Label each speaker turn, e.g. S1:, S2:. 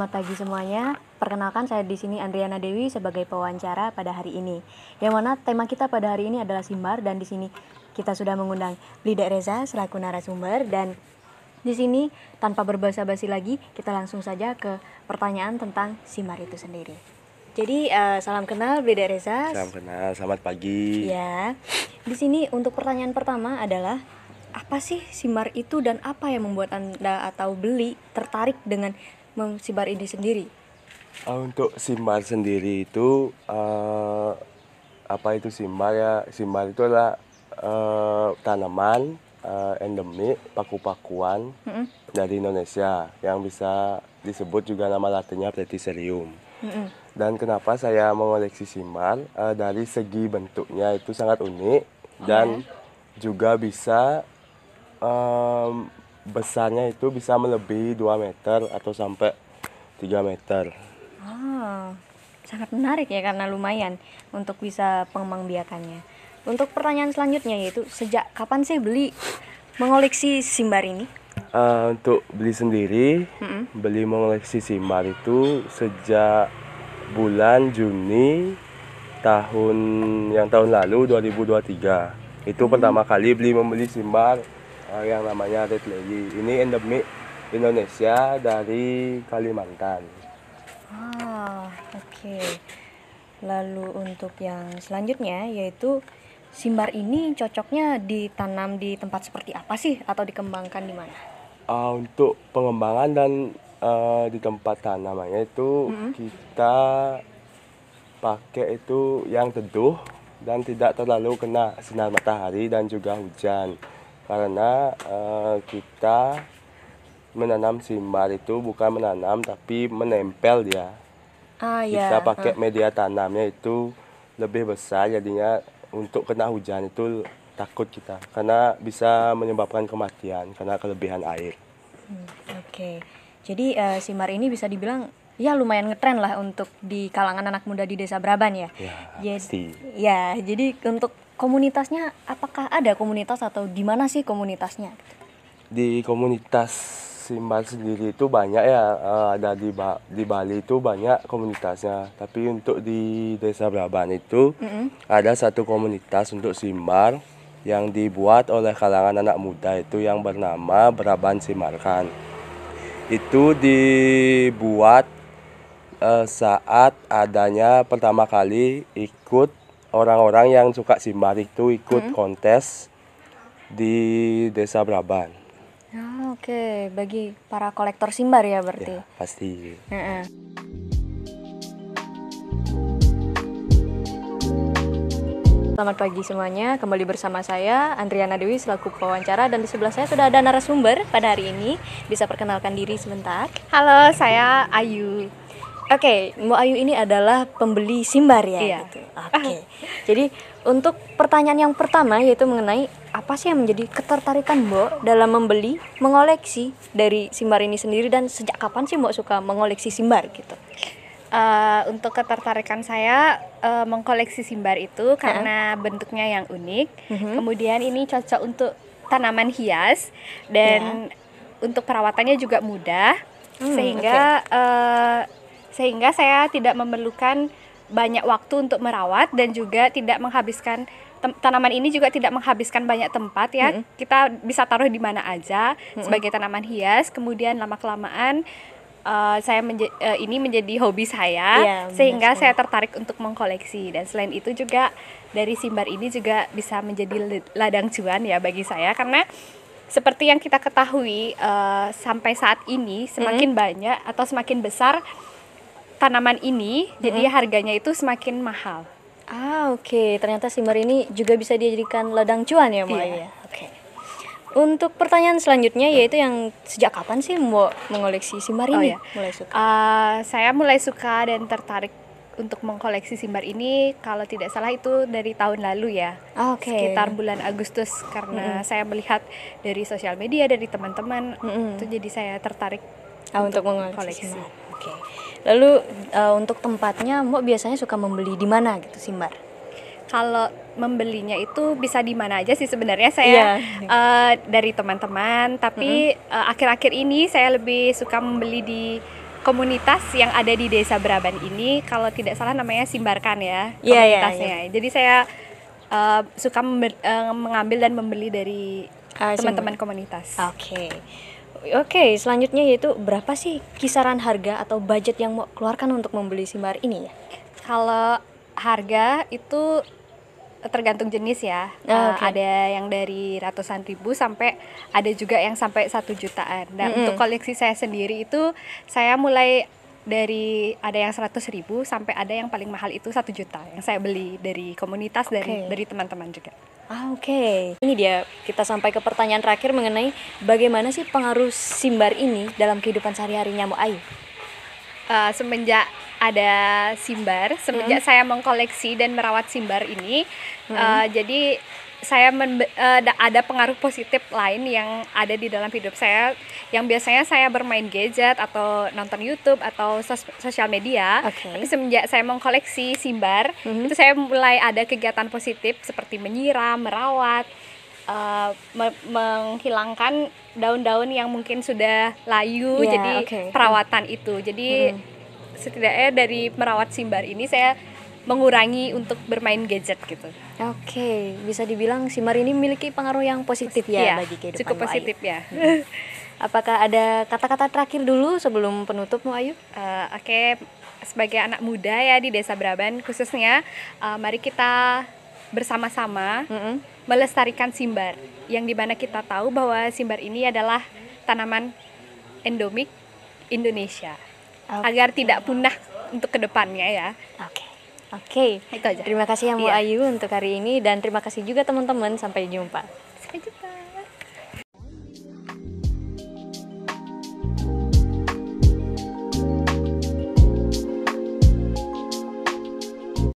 S1: Selamat pagi semuanya. Perkenalkan saya di sini Andriana Dewi sebagai pewawancara pada hari ini. Yang mana tema kita pada hari ini adalah Simbar dan di sini kita sudah mengundang Blida Reza selaku narasumber dan di sini tanpa berbahasa basi lagi kita langsung saja ke pertanyaan tentang Simbar itu sendiri. Jadi uh, salam kenal Blida Reza. Salam
S2: kenal, selamat pagi.
S1: Ya. Di sini untuk pertanyaan pertama adalah apa sih Simbar itu dan apa yang membuat Anda atau beli tertarik dengan mengsibar ini sendiri?
S2: Ah, untuk simbar sendiri itu uh, apa itu simbar ya? Simbar itu adalah uh, tanaman uh, endemik paku-pakuan mm -hmm. dari Indonesia yang bisa disebut juga nama latinnya Platycerium. Mm -hmm. Dan kenapa saya mengoleksi simbar uh, dari segi bentuknya itu sangat unik dan mm juga bisa um, besarnya itu bisa melebihi 2 meter atau sampai 3 meter.
S1: Ah, sangat menarik ya karena lumayan untuk bisa pengembangbiakannya. Untuk pertanyaan selanjutnya yaitu sejak kapan sih beli mengoleksi simbar ini?
S2: Uh, untuk beli sendiri, mm -hmm. beli mengoleksi simbar itu sejak bulan Juni tahun yang tahun lalu 2023. Itu mm -hmm. pertama kali beli membeli simbar uh, yang namanya Red Lady. Ini endemik Indonesia dari Kalimantan.
S1: Ah, oke. Okay. Lalu untuk yang selanjutnya yaitu simbar ini cocoknya ditanam di tempat seperti apa sih atau dikembangkan di mana?
S2: Uh, untuk pengembangan dan uh, di tempat tanamannya itu hmm. kita pakai itu yang teduh dan tidak terlalu kena sinar matahari dan juga hujan karena uh, kita menanam simbar itu bukan menanam tapi menempel dia
S1: ah, kita iya, pakai ah.
S2: media tanamnya itu lebih besar jadinya untuk kena hujan itu takut kita karena bisa menyebabkan kematian karena kelebihan air
S1: hmm, oke okay. jadi uh, eh, simbar ini bisa dibilang ya lumayan ngetren lah untuk di kalangan anak muda di desa Braban ya. Ya, jadi, pasti. ya jadi untuk komunitasnya apakah ada komunitas atau di mana sih komunitasnya?
S2: Di komunitas Simbal sendiri itu banyak ya eh, ada di ba di Bali itu banyak komunitasnya. Tapi untuk di Desa Braban itu mm -hmm. ada satu komunitas untuk Simbal yang dibuat oleh kalangan anak muda itu yang bernama Braban Simarkan. Itu dibuat uh, saat adanya pertama kali ikut orang-orang yang suka simbar itu ikut hmm. kontes di Desa Braban.
S1: Oh, Oke, okay. bagi para kolektor simbar ya berarti. Ya, pasti. Uh -uh. Selamat pagi semuanya, kembali bersama saya Andriana Dewi selaku pewawancara dan di sebelah saya sudah ada narasumber pada hari ini. Bisa perkenalkan diri sebentar.
S3: Halo, saya Ayu. Oke, okay, Mbak Ayu ini adalah
S1: pembeli Simbar ya. Iya. Gitu. Oke. Okay. Jadi untuk pertanyaan yang pertama yaitu mengenai apa sih yang menjadi ketertarikan Mbok dalam membeli, mengoleksi dari Simbar ini
S3: sendiri dan sejak kapan sih Mbok suka mengoleksi Simbar gitu? Uh, untuk ketertarikan saya uh, mengkoleksi simbar itu karena uh -huh. bentuknya yang unik. Uh mhm. -huh. Kemudian ini cocok untuk tanaman hias dan yeah. untuk perawatannya juga mudah hmm, sehingga okay. Eh, sehingga saya tidak memerlukan banyak waktu untuk merawat dan juga tidak menghabiskan tanaman ini juga tidak menghabiskan banyak tempat ya. Mm -hmm. Kita bisa taruh di mana aja mm -hmm. sebagai tanaman hias. Kemudian lama kelamaan uh, eh, saya menje uh, ini menjadi hobi saya yeah, iya, sehingga saya tertarik untuk mengkoleksi dan selain itu juga dari simbar ini juga bisa menjadi ladang cuan ya bagi saya karena seperti yang kita ketahui uh, sampai saat ini semakin mm -hmm. banyak atau semakin besar tanaman ini hmm jadi mm-hmm. harganya itu semakin mahal.
S1: Ah, oke. Okay. Ternyata simar ini juga bisa dijadikan ladang cuan ya, Mbak. Iya. iya oke. Okay. Untuk pertanyaan selanjutnya yaitu yang sejak kapan sih mau
S3: mengoleksi simar oh, ini? Oh, ya. Mulai suka. Uh, saya mulai suka dan tertarik untuk mengkoleksi simbar ini kalau tidak salah itu dari tahun lalu ya. Ah, okay. Sekitar bulan Agustus karena mm-hmm. saya melihat dari sosial media dari teman-teman mm-hmm. itu jadi saya tertarik ah, untuk, untuk mengoleksi. Koleksi. Oke. Okay. Lalu uh, untuk tempatnya Mbok biasanya
S1: suka membeli di mana gitu Simbar?
S3: Kalau membelinya itu bisa di mana aja sih sebenarnya saya yeah. Iya. uh, dari teman-teman, tapi eh, akhir-akhir mm -hmm. uh, ini saya lebih suka membeli di komunitas yang ada di Desa Braban ini kalau tidak salah namanya Simbarkan ya yeah, iya, komunitasnya. Yeah, yeah. Jadi saya uh, suka uh, mengambil dan membeli dari ah, teman-teman uh, komunitas. Oke. Okay. Oke, selanjutnya
S1: yaitu berapa sih kisaran harga atau budget yang mau keluarkan untuk membeli simbar ini ya?
S3: Kalau harga itu tergantung jenis ya. Oh, eh, okay. uh, ada yang dari ratusan ribu sampai ada juga yang sampai satu jutaan. Dan nah, mm -hmm. untuk koleksi saya sendiri itu saya mulai dari ada yang seratus ribu sampai ada yang paling mahal itu satu juta yang saya beli dari komunitas okay. dari dari teman-teman juga.
S1: Ah, Oke, okay. ini dia kita sampai ke pertanyaan terakhir mengenai bagaimana sih pengaruh simbar ini dalam kehidupan sehari-hari nyamuk ayu?
S3: Uh, eh, semenjak ada simbar, semenjak -hmm. saya mengkoleksi dan merawat simbar ini, -hmm. uh, jadi saya men, uh, eh, ada pengaruh positif lain yang ada di dalam hidup saya yang biasanya saya bermain gadget atau nonton YouTube atau sos sosial media okay. tapi semenjak saya mengkoleksi simbar mm-hmm. itu saya mulai ada kegiatan positif seperti menyiram merawat uh, me- menghilangkan daun-daun yang mungkin sudah layu yeah, jadi okay. perawatan itu jadi mm. setidaknya dari merawat simbar ini saya mengurangi untuk bermain gadget gitu. Oke,
S1: okay. bisa dibilang Simar ini memiliki pengaruh yang
S3: positif ya, ya bagi kehidupan Cukup positif Ayu. ya. Apakah ada kata-kata terakhir dulu sebelum penutup Mu Ayu? Uh, Oke, okay. sebagai anak muda ya di Desa Braban khususnya, uh, mari kita bersama-sama mm -hmm. melestarikan simbar yang dimana kita tahu bahwa simbar ini adalah tanaman endemik Indonesia okay. agar tidak punah untuk kedepannya ya. Oke.
S1: Okay. Oke, okay. Terima kasih ya Bu iya. Ayu untuk hari ini dan terima kasih juga teman-teman sampai jumpa.
S2: Sampai jumpa.